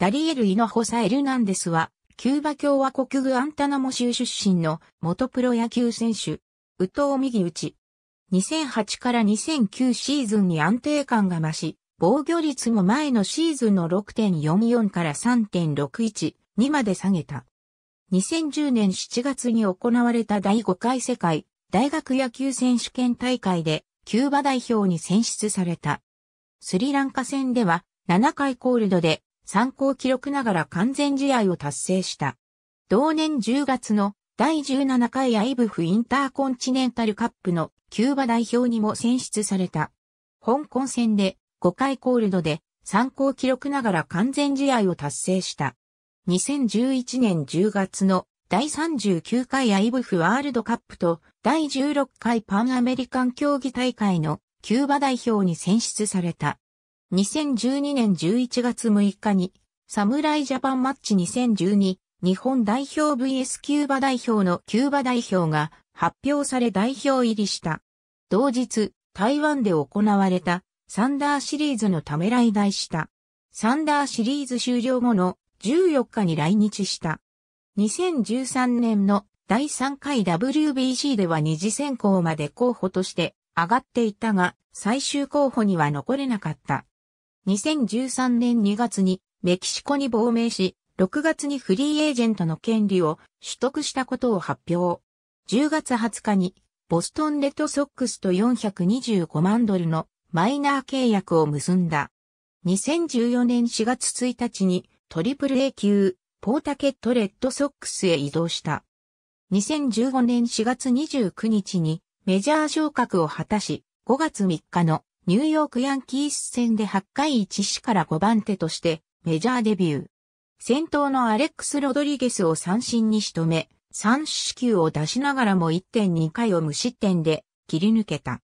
ダリエル・イノホサ・エルナンデスは、キューバ共和国グアンタナモ州出身の元プロ野球選手、ウトウ右打ち。2008から2009シーズンに安定感が増し、防御率も前のシーズンの6.44から3.612まで下げた。2010年7月に行われた第5回世界大学野球選手権大会でキューバ代表に選出された。スリランカ戦では7回コールドで参考記録ながら完全試合を達成した。同年10月の第17回アイブフインターコンチネンタルカップのキューバ代表にも選出された。香港戦で5回コールドで参考記録ながら完全試合を達成した。2011年10月の第39回アイブフワールドカップと第16回パンアメリカン競技大会のキューバ代表に選出された。2012年11月6日に、サムライジャパンマッチ2012日本代表 VS キューバ代表のキューバ代表が発表され代表入りした。同日、台湾で行われたサンダーシリーズのためらい題した。サンダーシリーズ終了後の14日に来日した。2013年の第3回 WBC では二次選考まで候補として上がっていたが、最終候補には残れなかった。2013年2月にメキシコに亡命し、6月にフリーエージェントの権利を取得したことを発表。10月20日にボストンレッドソックスと425万ドルのマイナー契約を結んだ。2014年4月1日にトリプル A 級ポータケットレッドソックスへ移動した。2015年4月29日にメジャー昇格を果たし、5月3日のニューヨークヤンキース戦で8回1死から5番手としてメジャーデビュー。先頭のアレックス・ロドリゲスを三振に仕留め、三四球を出しながらも1.2回を無失点で切り抜けた。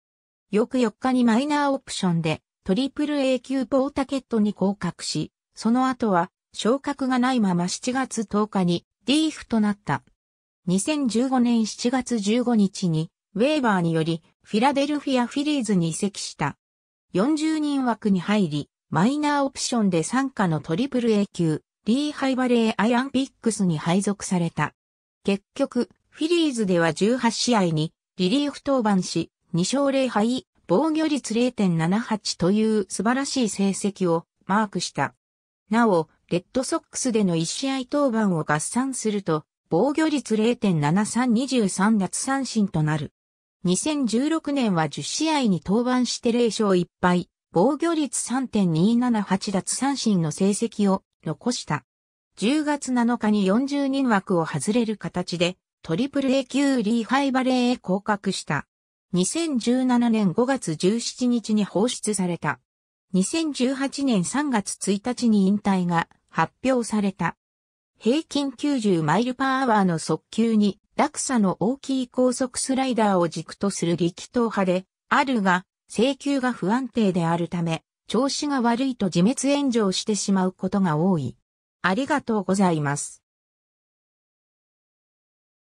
翌4日にマイナーオプションでトリプル A 級ポータケットに降格し、その後は昇格がないまま7月10日にリーフとなった。2015年7月15日にウェーバーによりフィラデルフィアフィリーズに移籍した。40人枠に入り、マイナーオプションで参加のトリプル A 級、リーハイバレーアイアンピックスに配属された。結局、フィリーズでは18試合にリリーフ登板し、2勝0敗、防御率0.78という素晴らしい成績をマークした。なお、レッドソックスでの1試合登板を合算すると、防御率0.7323奪三振となる。2016年は10試合に登板して0勝1敗、防御率3.278奪三振の成績を残した。10月7日に40人枠を外れる形で、トリプル A 級リーハイバレーへ降格した。2017年5月17日に放出された。2018年3月1日に引退が発表された。平均90マイルパーアワーの速球に落差の大きい高速スライダーを軸とする力投派で、あるが、制球が不安定であるため、調子が悪いと自滅炎上してしまうことが多い。ありがとうございます。